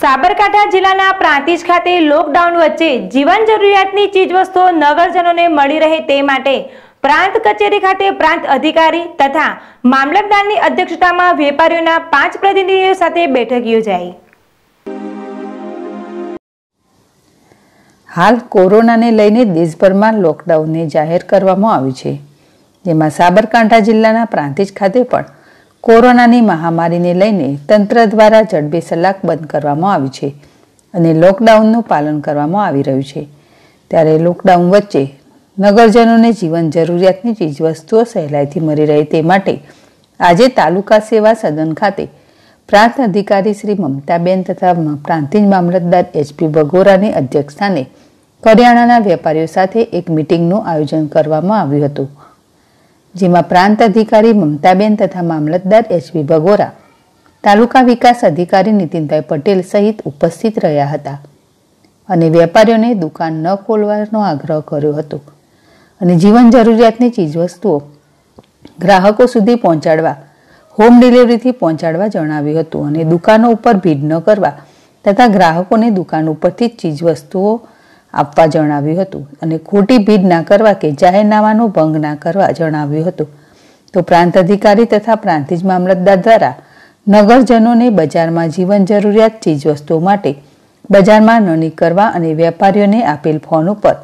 સાબરકાંઠા જિલ્લાના પ્રાંતિજ ખાતે લોકડાઉન વચ્ચે જીવન જરૂરિયાતની ચીજવસ્તુઓ નગરજનોને મળી રહે તે માટે પ્રાંત કચેરી ખાતે પ્રાંત અધિકારી તથા મામલતદારની અધ્યક્ષતામાં વેપારીઓના પાંચ પ્રતિનિધિઓ સાથે બેઠક યોજાઈ હાલ કોરોનાને લઈને દેશભરમાં લોકડાઉનને જાહેર કરવામાં આવ્યું છે જેમાં સાબરકાંઠા જિલ્લાના પ્રાંતિજ ખાતે પણ કોરોનાની મહામારીને લઈને તંત્ર દ્વારા જડબે સલાક બંધ કરવામાં આવી છે અને લોકડાઉનનું પાલન કરવામાં આવી રહ્યું છે ત્યારે લોકડાઉન વચ્ચે નગરજનોને જીવન જરૂરિયાતની ચીજવસ્તુઓ સહેલાઈથી મળી રહે તે માટે આજે તાલુકા સેવા સદન ખાતે પ્રાંત અધિકારી શ્રી મમતાબેન તથા પ્રાંતિજ મામલતદાર એચપી બગોરાની અધ્યક્ષસ્થાને કરિયાણાના વેપારીઓ સાથે એક મિટિંગનું આયોજન કરવામાં આવ્યું હતું જેમાં પ્રાંત અધિકારી મમતાબેન તથા મામલતદાર એચવી ભગોરા તાલુકા વિકાસ અધિકારી નીતિનભાઈ પટેલ સહિત ઉપસ્થિત રહ્યા હતા અને વેપારીઓને દુકાન ન ખોલવાનો આગ્રહ કર્યો હતો અને જીવન જરૂરિયાતની ચીજવસ્તુઓ ગ્રાહકો સુધી પહોંચાડવા હોમ ડિલિવરીથી પહોંચાડવા જણાવ્યું હતું અને દુકાનો ઉપર ભીડ ન કરવા તથા ગ્રાહકોને દુકાન ઉપરથી જ ચીજવસ્તુઓ વસ્તુઓ આપવા જણાવ્યું હતું અને ખોટી ભીડ ના કરવા કે જાહેરનામાનો ભંગ ના કરવા જણાવ્યું હતું તો પ્રાંત અધિકારી તથા પ્રાંતિજ મામલતદાર દ્વારા નગરજનોને બજારમાં જીવન જરૂરિયાત ચીજવસ્તુઓ માટે બજારમાં ન કરવા અને વેપારીઓને આપેલ ફોન ઉપર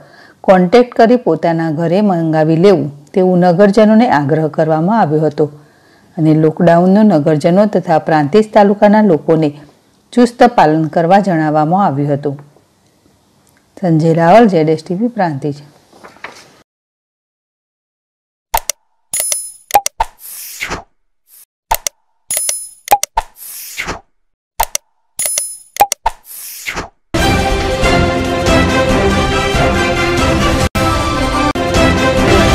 કોન્ટેક્ટ કરી પોતાના ઘરે મંગાવી લેવું તેવું નગરજનોને આગ્રહ કરવામાં આવ્યો હતો અને લોકડાઉનનો નગરજનો તથા પ્રાંતિજ તાલુકાના લોકોને ચુસ્ત પાલન કરવા જણાવવામાં આવ્યું હતું સંજય રાવલ જેડ એસટીપી પ્રાંતિજ